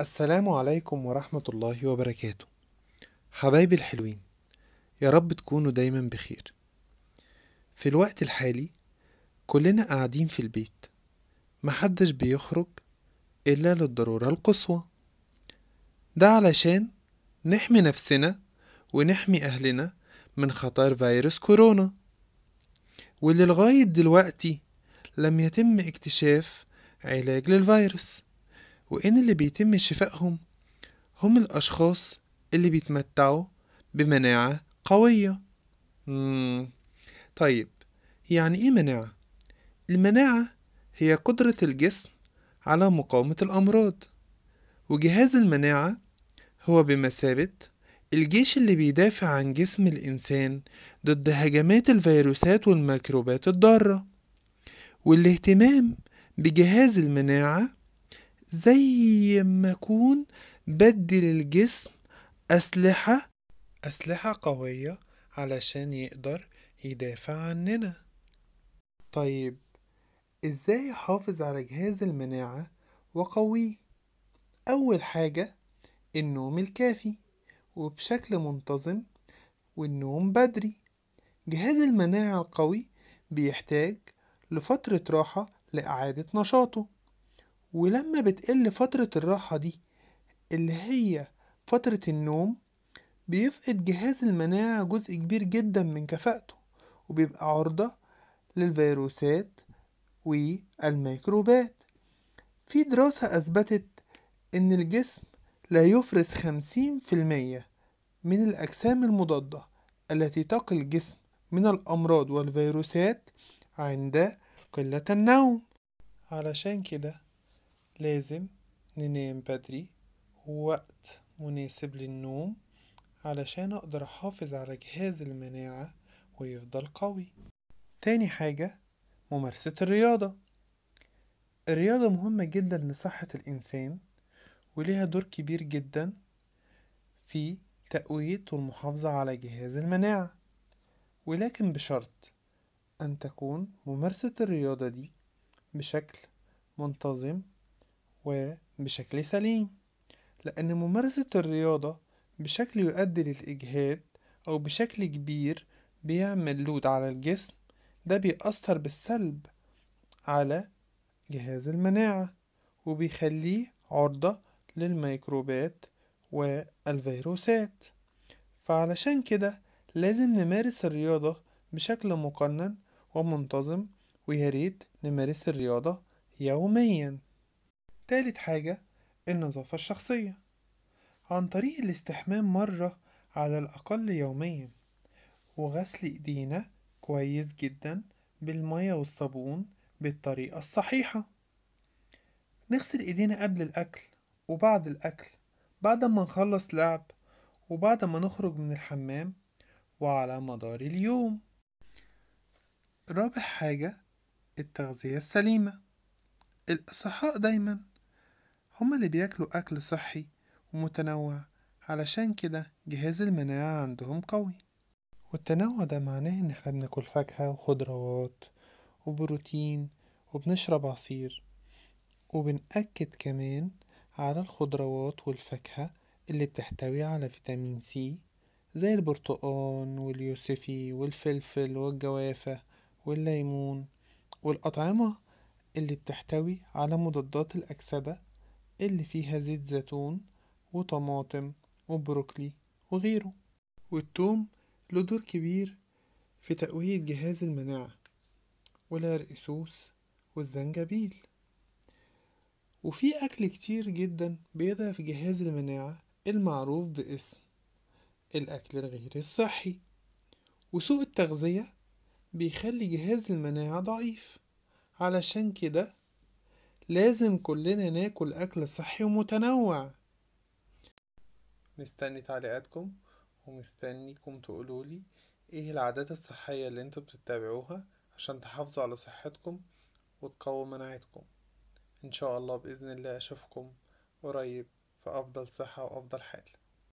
السلام عليكم ورحمة الله وبركاته حبايبي الحلوين يا رب تكونوا دايما بخير في الوقت الحالي كلنا قاعدين في البيت محدش بيخرج إلا للضرورة القصوى ده علشان نحمي نفسنا ونحمي أهلنا من خطر فيروس كورونا واللي لغاية دلوقتي لم يتم اكتشاف علاج للفيروس وإن اللي بيتم شفائهم هم الأشخاص اللي بيتمتعوا بمناعة قوية مم. طيب يعني إيه مناعة؟ المناعة هي قدرة الجسم على مقاومة الأمراض وجهاز المناعة هو بمثابة الجيش اللي بيدافع عن جسم الإنسان ضد هجمات الفيروسات والميكروبات الضارة والاهتمام بجهاز المناعة زي ما أكون بدي للجسم أسلحة أسلحة قوية علشان يقدر يدافع عننا طيب إزاي أحافظ على جهاز المناعة وقويه؟ أول حاجة النوم الكافي وبشكل منتظم والنوم بدري جهاز المناعة القوي بيحتاج لفترة راحة لإعادة نشاطه ولما بتقل فترة الراحة دي اللي هي فترة النوم بيفقد جهاز المناعة جزء كبير جدا من كفاءته وبيبقى عرضة للفيروسات والميكروبات في دراسة أثبتت إن الجسم لا يفرز خمسين في المية من الأجسام المضادة التي تقي الجسم من الأمراض والفيروسات عند قلة النوم علشان كده لازم ننام بدري ووقت مناسب للنوم علشان أقدر أحافظ على جهاز المناعة ويفضل قوي تاني حاجة ممارسة الرياضة الرياضة مهمة جدا لصحة الإنسان وليها دور كبير جدا في تقوية والمحافظة على جهاز المناعة ولكن بشرط أن تكون ممارسة الرياضة دي بشكل منتظم وبشكل سليم لأن ممارسة الرياضة بشكل يؤدي للإجهاد أو بشكل كبير بيعمل لود على الجسم ده بيأثر بالسلب على جهاز المناعة وبيخليه عرضة للميكروبات والفيروسات فعلشان كده لازم نمارس الرياضة بشكل مقنن ومنتظم وياريت نمارس الرياضة يومياً تالت حاجة النظافة الشخصية عن طريق الاستحمام مرة على الأقل يوميا وغسل إيدينا كويس جدا بالمية والصابون بالطريقة الصحيحة نغسل إيدينا قبل الأكل وبعد الأكل بعد ما نخلص لعب وبعد ما نخرج من الحمام وعلى مدار اليوم رابع حاجة التغذية السليمة الإصحاء دايما هما اللي بياكلوا أكل صحي ومتنوع علشان كده جهاز المناعة عندهم قوي والتنوع ده معناه إن احنا بناكل فاكهة وخضروات وبروتين وبنشرب عصير وبنأكد كمان على الخضروات والفاكهة اللي بتحتوي على فيتامين سي زي البرتقال واليوسفي والفلفل والجوافة والليمون والأطعمة اللي بتحتوي على مضادات الأكسدة اللي فيها زيت زيتون وطماطم وبروكلي وغيره والثوم له دور كبير في تقوية جهاز المناعة والهرقسوس والزنجبيل وفي أكل كتير جدا بيضعف جهاز المناعة المعروف باسم الأكل الغير الصحي وسوء التغذية بيخلي جهاز المناعة ضعيف علشان كده لازم كلنا ناكل أكل صحي ومتنوع مستني تعليقاتكم ومستنيكم تقولولي ايه العادات الصحية اللي انتوا بتتبعوها عشان تحافظوا على صحتكم وتقووا مناعتكم ان شاء الله بإذن الله اشوفكم قريب في افضل صحة وافضل حال